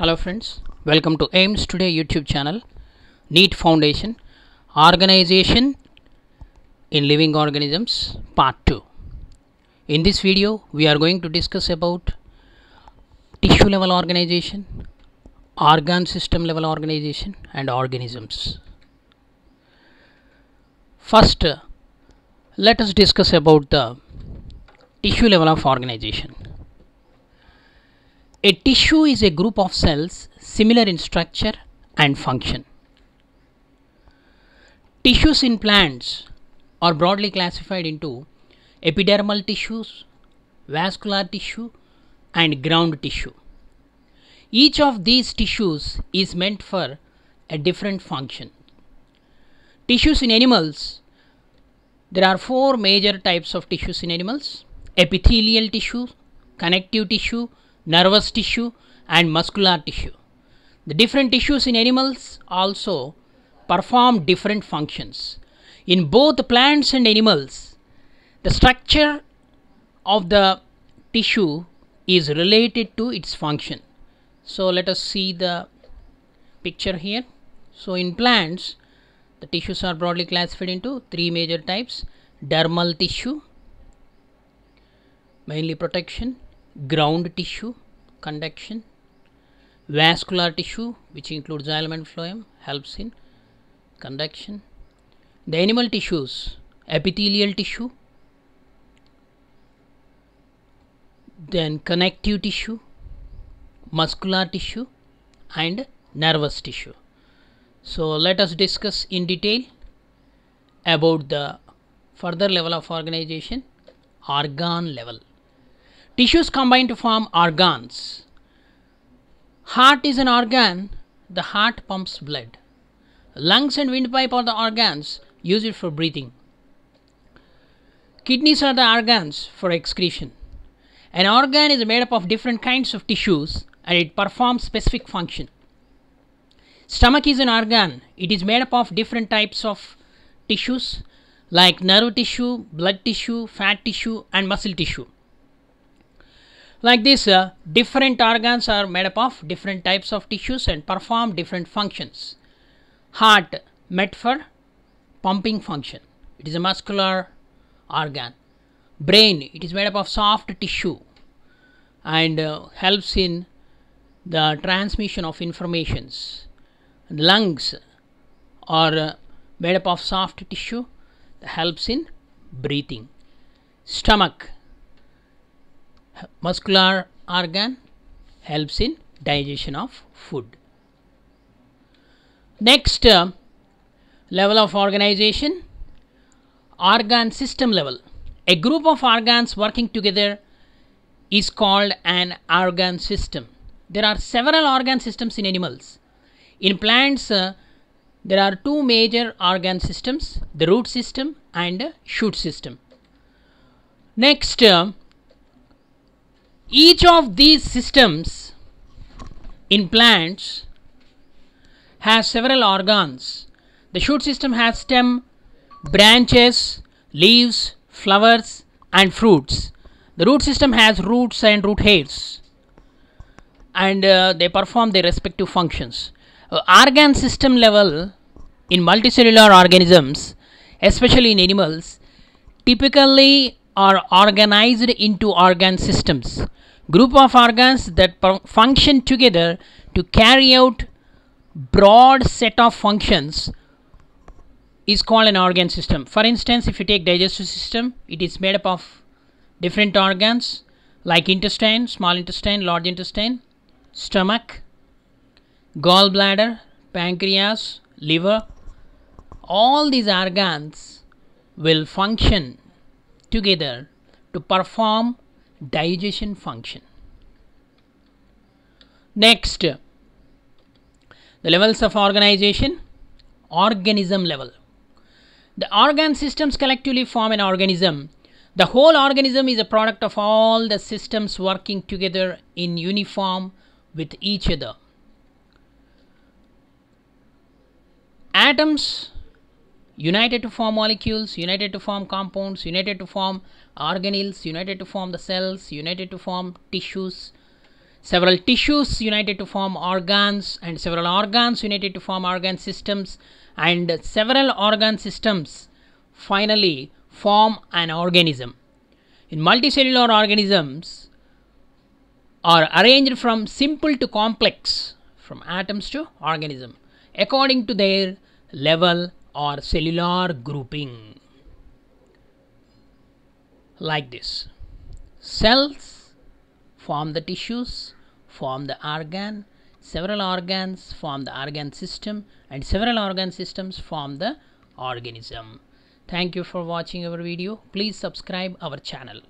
hello friends welcome to aims today youtube channel Need foundation organization in living organisms part 2 in this video we are going to discuss about tissue level organization organ system level organization and organisms first let us discuss about the tissue level of organization a tissue is a group of cells similar in structure and function. Tissues in plants are broadly classified into epidermal tissues, vascular tissue, and ground tissue. Each of these tissues is meant for a different function. Tissues in animals there are four major types of tissues in animals epithelial tissue, connective tissue, nervous tissue and muscular tissue. The different tissues in animals also perform different functions. In both plants and animals, the structure of the tissue is related to its function. So let us see the picture here. So in plants, the tissues are broadly classified into three major types dermal tissue, mainly protection, ground tissue conduction vascular tissue which includes xylem and phloem helps in conduction the animal tissues epithelial tissue then connective tissue muscular tissue and nervous tissue so let us discuss in detail about the further level of organization organ level Tissues combine to form organs. Heart is an organ, the heart pumps blood. Lungs and windpipe are the organs used for breathing. Kidneys are the organs for excretion. An organ is made up of different kinds of tissues and it performs specific function. Stomach is an organ. It is made up of different types of tissues like nerve tissue, blood tissue, fat tissue and muscle tissue. Like this, uh, different organs are made up of different types of tissues and perform different functions. Heart met for pumping function. It is a muscular organ. Brain, it is made up of soft tissue and uh, helps in the transmission of informations. Lungs are uh, made up of soft tissue that helps in breathing. Stomach muscular organ helps in digestion of food next uh, level of organization organ system level a group of organs working together is called an organ system there are several organ systems in animals in plants uh, there are two major organ systems the root system and shoot system next uh, each of these systems in plants has several organs. The shoot system has stem, branches, leaves, flowers and fruits. The root system has roots and root hairs and uh, they perform their respective functions. Uh, organ system level in multicellular organisms, especially in animals, typically are organized into organ systems, group of organs that function together to carry out broad set of functions is called an organ system. For instance, if you take digestive system, it is made up of different organs like intestine, small intestine, large intestine, stomach, gallbladder, pancreas, liver. All these organs will function together to perform digestion function. Next, the levels of organization, organism level. The organ systems collectively form an organism. The whole organism is a product of all the systems working together in uniform with each other. Atoms united to form molecules, united to form compounds, united to form organelles, united to form the cells, united to form tissues, several tissues united to form organs and several organs united to form organ systems and several organ systems finally form an organism. In multicellular organisms are arranged from simple to complex, from atoms to organism according to their level or cellular grouping like this cells form the tissues form the organ several organs form the organ system and several organ systems form the organism thank you for watching our video please subscribe our channel